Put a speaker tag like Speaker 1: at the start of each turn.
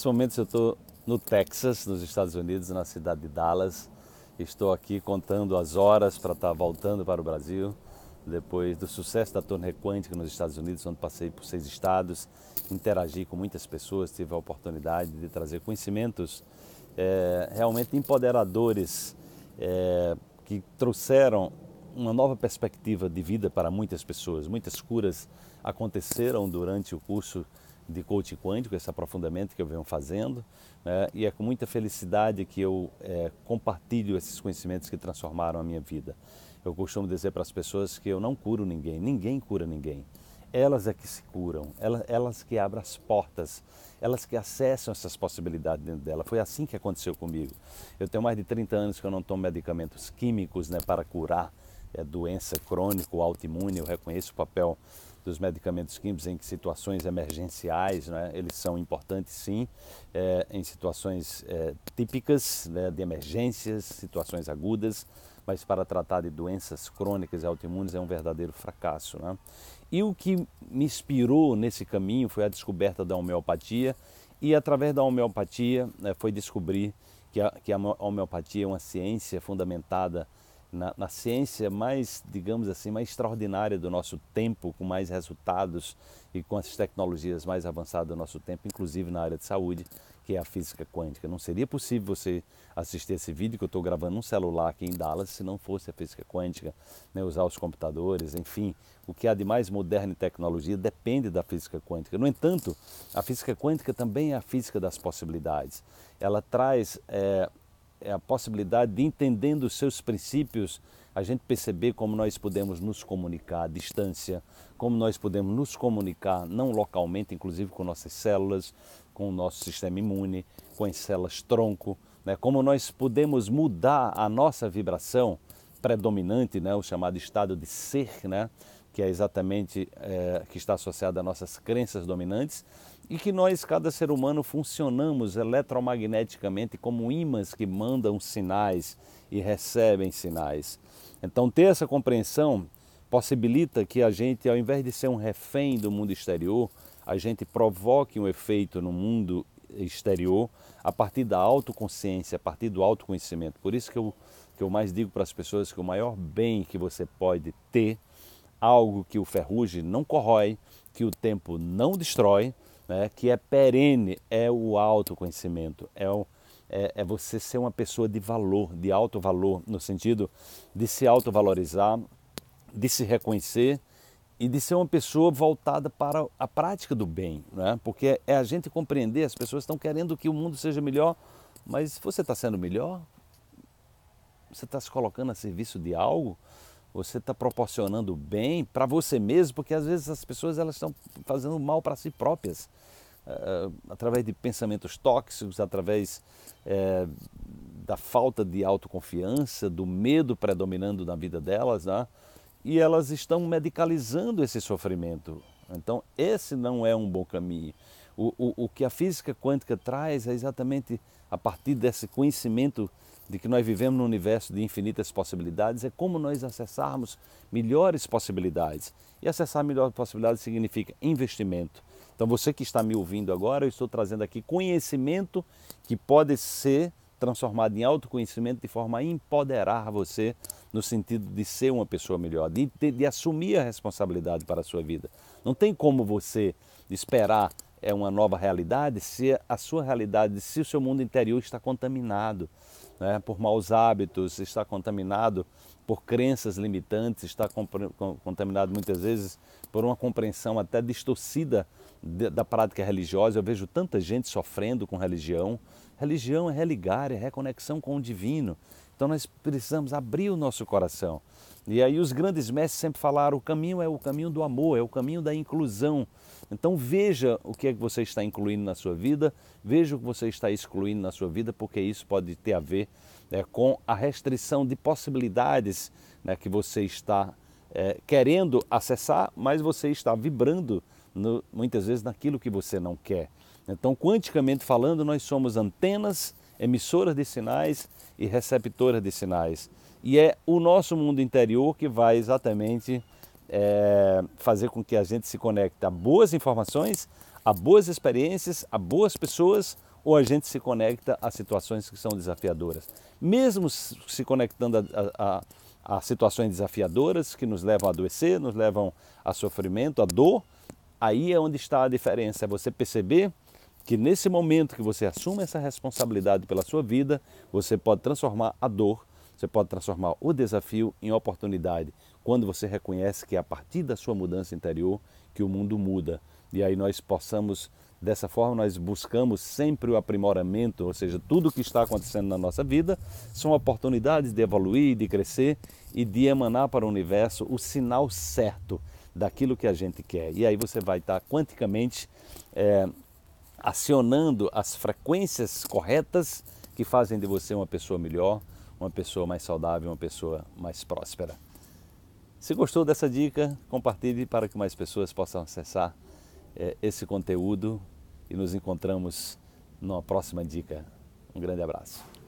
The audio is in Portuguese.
Speaker 1: Nesse momento eu estou no Texas, nos Estados Unidos, na cidade de Dallas. Estou aqui contando as horas para estar tá voltando para o Brasil, depois do sucesso da Torre Quântica nos Estados Unidos, onde passei por seis estados, interagi com muitas pessoas, tive a oportunidade de trazer conhecimentos é, realmente empoderadores é, que trouxeram uma nova perspectiva de vida para muitas pessoas. Muitas curas aconteceram durante o curso de coaching quântico, esse aprofundamento que eu venho fazendo, né? e é com muita felicidade que eu é, compartilho esses conhecimentos que transformaram a minha vida. Eu costumo dizer para as pessoas que eu não curo ninguém, ninguém cura ninguém. Elas é que se curam, elas, elas que abrem as portas, elas que acessam essas possibilidades dentro dela. Foi assim que aconteceu comigo. Eu tenho mais de 30 anos que eu não tomo medicamentos químicos né, para curar é, doença crônica, autoimune, eu reconheço o papel dos medicamentos químicos em situações emergenciais, né? eles são importantes sim, é, em situações é, típicas né, de emergências, situações agudas, mas para tratar de doenças crônicas e autoimunes é um verdadeiro fracasso. Né? E o que me inspirou nesse caminho foi a descoberta da homeopatia, e através da homeopatia né, foi descobrir que a, que a homeopatia é uma ciência fundamentada na, na, ciência mais, digamos assim, mais extraordinária do nosso tempo, com mais resultados e com as tecnologias mais avançadas do nosso tempo, inclusive na área de saúde, que é a física quântica. Não seria possível você assistir esse vídeo que eu estou gravando num celular aqui em Dallas se não fosse a física quântica, né, usar os computadores, enfim. O que há de mais moderno em tecnologia depende da física quântica. No entanto, a física quântica também é a física das possibilidades. Ela traz. É, é a possibilidade de, entendendo os seus princípios, a gente perceber como nós podemos nos comunicar à distância, como nós podemos nos comunicar não localmente, inclusive com nossas células, com o nosso sistema imune, com as células tronco, né? como nós podemos mudar a nossa vibração predominante, né? o chamado estado de ser, né? que é exatamente é, que está associada a nossas crenças dominantes, e que nós, cada ser humano, funcionamos eletromagneticamente como ímãs que mandam sinais e recebem sinais. Então, ter essa compreensão possibilita que a gente, ao invés de ser um refém do mundo exterior, a gente provoque um efeito no mundo exterior a partir da autoconsciência, a partir do autoconhecimento. Por isso que eu, que eu mais digo para as pessoas que o maior bem que você pode ter algo que o ferrugem não corrói, que o tempo não destrói, né, que é perene, é o autoconhecimento, é, o, é, é, você ser uma pessoa de valor, de alto valor, no sentido de se autovalorizar, de se reconhecer e de ser uma pessoa voltada para a prática do bem, né? porque é a gente compreender, as pessoas estão querendo que o mundo seja melhor, mas você está sendo melhor? Você está se colocando a serviço de algo? você está proporcionando bem para você mesmo, porque às vezes as pessoas elas estão fazendo mal para si próprias, uh, através de pensamentos tóxicos, através uh, da falta de autoconfiança, do medo predominando na vida delas, né? e elas estão medicalizando esse sofrimento. Então, esse não é um bom caminho. O, o, o que a física quântica traz é exatamente a partir desse conhecimento de que nós vivemos num universo de infinitas possibilidades é como nós acessarmos melhores possibilidades. E acessar melhores possibilidades significa investimento. Então, você que está me ouvindo agora, eu estou trazendo aqui conhecimento que pode ser transformado em autoconhecimento de forma a empoderar você no sentido de ser uma pessoa melhor, de, de, de assumir a responsabilidade para a sua vida. Não tem como você esperar é uma nova realidade se a sua realidade, se o seu mundo interior está contaminado, né, por maus hábitos, está contaminado por crenças limitantes, está contaminado muitas vezes por uma compreensão até distorcida da prática religiosa. Eu vejo tanta gente sofrendo com religião. Religião é religar, é reconexão com o divino. Então nós precisamos abrir o nosso coração. E aí os grandes mestres sempre falaram: o caminho é o caminho do amor, é o caminho da inclusão. Então veja o que é que você está incluindo na sua vida, veja o que você está excluindo na sua vida, porque isso pode ter a ver né, com a restrição de possibilidades né, que você está é, querendo acessar, mas você está vibrando no, muitas vezes naquilo que você não quer. Então, quanticamente falando, nós somos antenas emissoras de sinais e receptoras de sinais. E é o nosso mundo interior que vai exatamente é, fazer com que a gente se conecte a boas informações, a boas experiências, a boas pessoas, ou a gente se conecta a situações que são desafiadoras. Mesmo se conectando a, a, a situações desafiadoras que nos levam a adoecer, nos levam a sofrimento, a dor, aí é onde está a diferença, é você perceber que nesse momento que você assume essa responsabilidade pela sua vida, você pode transformar a dor, você pode transformar o desafio em oportunidade, quando você reconhece que é a partir da sua mudança interior que o mundo muda. E aí nós possamos Dessa forma, nós buscamos sempre o aprimoramento, ou seja, tudo o que está acontecendo na nossa vida são oportunidades de evoluir, de crescer e de emanar para o universo o sinal certo daquilo que a gente quer. E aí você vai estar quanticamente é, acionando as frequências corretas que fazem de você uma pessoa melhor, uma pessoa mais saudável, uma pessoa mais próspera. Se gostou dessa dica, compartilhe para que mais pessoas possam acessar é, esse conteúdo e nos encontramos numa próxima dica. Um grande abraço.